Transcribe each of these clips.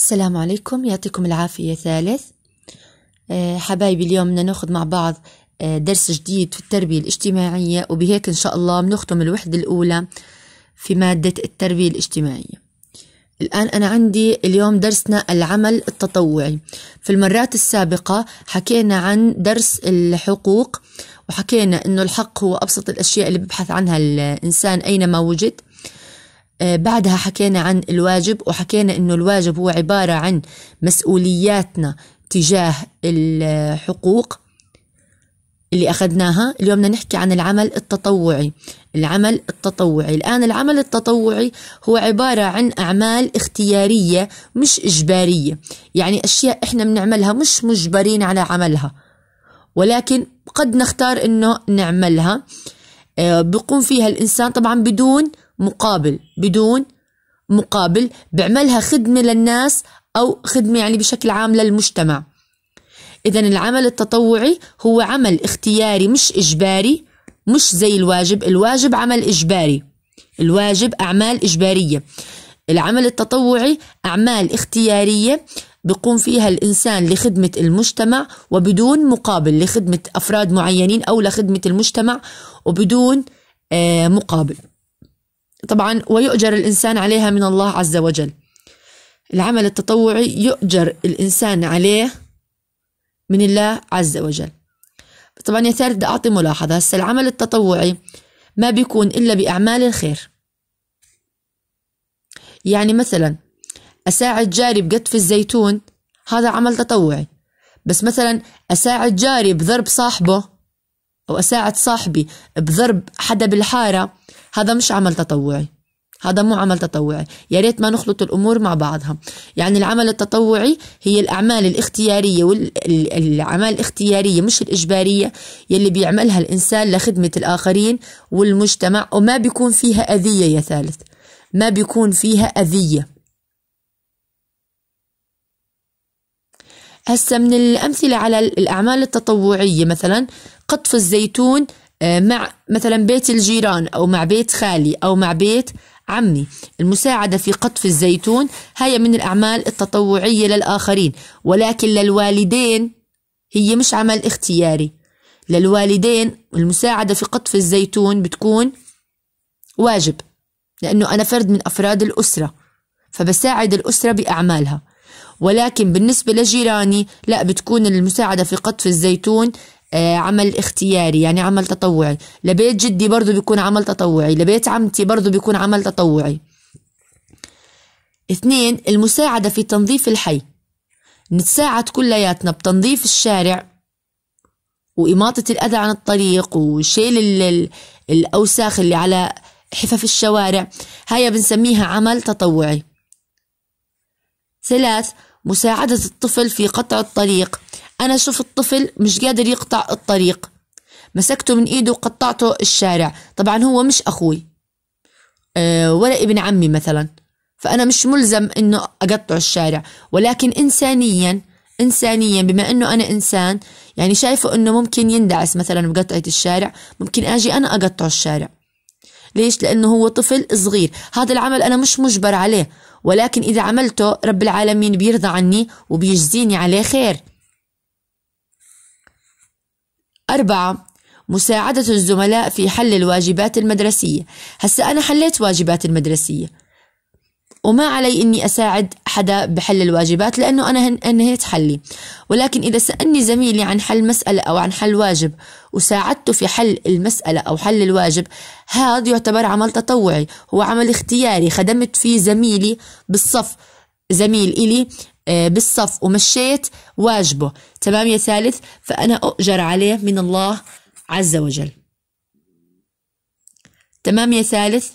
السلام عليكم يعطيكم العافية ثالث آه، حبايبي اليوم بدنا ناخذ مع بعض آه، درس جديد في التربية الاجتماعية وبهيك إن شاء الله بنختم الوحدة الأولى في مادة التربية الاجتماعية الآن أنا عندي اليوم درسنا العمل التطوعي في المرات السابقة حكينا عن درس الحقوق وحكينا أنه الحق هو أبسط الأشياء اللي ببحث عنها الإنسان أينما وجد آه، بعدها حكينا عن الواجب وحكينا انه الواجب هو عباره عن مسؤولياتنا تجاه الحقوق اللي اخذناها اليوم بدنا نحكي عن العمل التطوعي العمل التطوعي الان العمل التطوعي هو عباره عن اعمال اختياريه مش اجباريه يعني اشياء احنا بنعملها مش مجبرين على عملها ولكن قد نختار انه نعملها آه، بقوم فيها الانسان طبعا بدون مقابل بدون مقابل بعملها خدمة للناس أو خدمة يعني بشكل عام للمجتمع إذا العمل التطوعي هو عمل اختياري مش إجباري مش زي الواجب الواجب عمل إجباري الواجب أعمال إجبارية العمل التطوعي أعمال اختيارية بقوم فيها الإنسان لخدمة المجتمع وبدون مقابل لخدمة أفراد معينين أو لخدمة المجتمع وبدون آه، مقابل طبعا ويؤجر الإنسان عليها من الله عز وجل العمل التطوعي يؤجر الإنسان عليه من الله عز وجل طبعا يا ثالث بدي أعطي ملاحظة هسا العمل التطوعي ما بيكون إلا بأعمال الخير يعني مثلا أساعد جاري بقطف الزيتون هذا عمل تطوعي بس مثلا أساعد جاري بضرب صاحبه أو أساعد صاحبي بضرب حدا بالحارة هذا مش عمل تطوعي هذا مو عمل تطوعي يا ريت ما نخلط الأمور مع بعضها يعني العمل التطوعي هي الأعمال الاختيارية والأعمال الاختيارية مش الإجبارية يلي بيعملها الإنسان لخدمة الآخرين والمجتمع وما بيكون فيها أذية يا ثالث ما بيكون فيها أذية هسه من الأمثلة على الأعمال التطوعية مثلا قطف الزيتون آه، مع مثلا بيت الجيران أو مع بيت خالي أو مع بيت عمي المساعدة في قطف الزيتون هي من الأعمال التطوعية للآخرين ولكن للوالدين هي مش عمل اختياري للوالدين المساعدة في قطف الزيتون بتكون واجب لأنه أنا فرد من أفراد الأسرة فبساعد الأسرة بأعمالها ولكن بالنسبة لجيراني لا بتكون المساعدة في قطف الزيتون آه، عمل اختياري يعني عمل تطوعي لبيت جدي برضو بيكون عمل تطوعي لبيت عمتي برضو بيكون عمل تطوعي اثنين المساعدة في تنظيف الحي نتساعد كلياتنا بتنظيف الشارع وإماطة الأذى عن الطريق وشيل الأوساخ اللي على حفف الشوارع هيا بنسميها عمل تطوعي ثلاث مساعدة الطفل في قطع الطريق أنا شفت طفل مش قادر يقطع الطريق مسكته من إيده وقطعته الشارع طبعا هو مش أخوي أه ولا ابن عمي مثلا فأنا مش ملزم إنه أقطع الشارع ولكن إنسانيا إنسانيا بما إنه أنا إنسان يعني شايفه إنه ممكن يندعس مثلا بقطعة الشارع ممكن أجي أنا أقطع الشارع ليش؟ لأنه هو طفل صغير هذا العمل أنا مش مجبر عليه ولكن إذا عملته رب العالمين بيرضى عني وبيجزيني عليه خير أربعة مساعدة الزملاء في حل الواجبات المدرسية هسا أنا حليت واجبات المدرسية وما علي إني أساعد حدا بحل الواجبات لأنه أنا أنهيت حلي ولكن إذا سألني زميلي عن حل مسألة أو عن حل واجب وساعدته في حل المسألة أو حل الواجب هذا يعتبر عمل تطوعي هو عمل اختياري خدمت فيه زميلي بالصف زميل إلي آه، بالصف ومشيت واجبه تمام يا ثالث فأنا أؤجر عليه من الله عز وجل تمام يا ثالث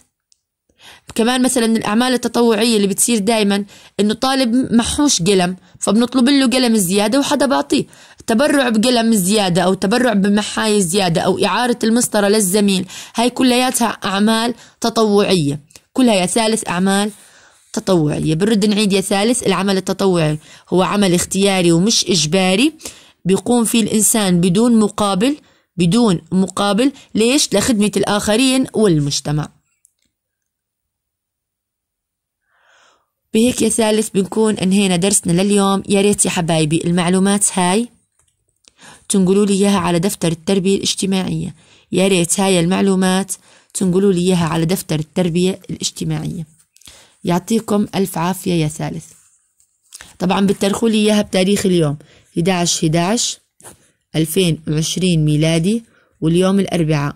كمان مثلا من الاعمال التطوعيه اللي بتصير دائما انه طالب محوش قلم فبنطلب له قلم زياده وحدا بعطيه تبرع بقلم زياده او تبرع بمحاي زياده او اعاره المسطره للزميل هاي كلياتها اعمال تطوعيه كلها يا ثالث اعمال تطوعيه بنرد نعيد يا ثالث العمل التطوعي هو عمل اختياري ومش اجباري بيقوم فيه الانسان بدون مقابل بدون مقابل ليش لخدمه الاخرين والمجتمع بهيك يا ثالث بنكون انهينا درسنا لليوم يا ريت يا حبايبي المعلومات هاي تنقلوا لي اياها على دفتر التربية الاجتماعية يا ريت هاي المعلومات تنقلوا لي اياها على دفتر التربية الاجتماعية يعطيكم ألف عافية يا ثالث طبعا بترخوا لي اياها بتاريخ اليوم 11 11 2020 ميلادي واليوم الأربعاء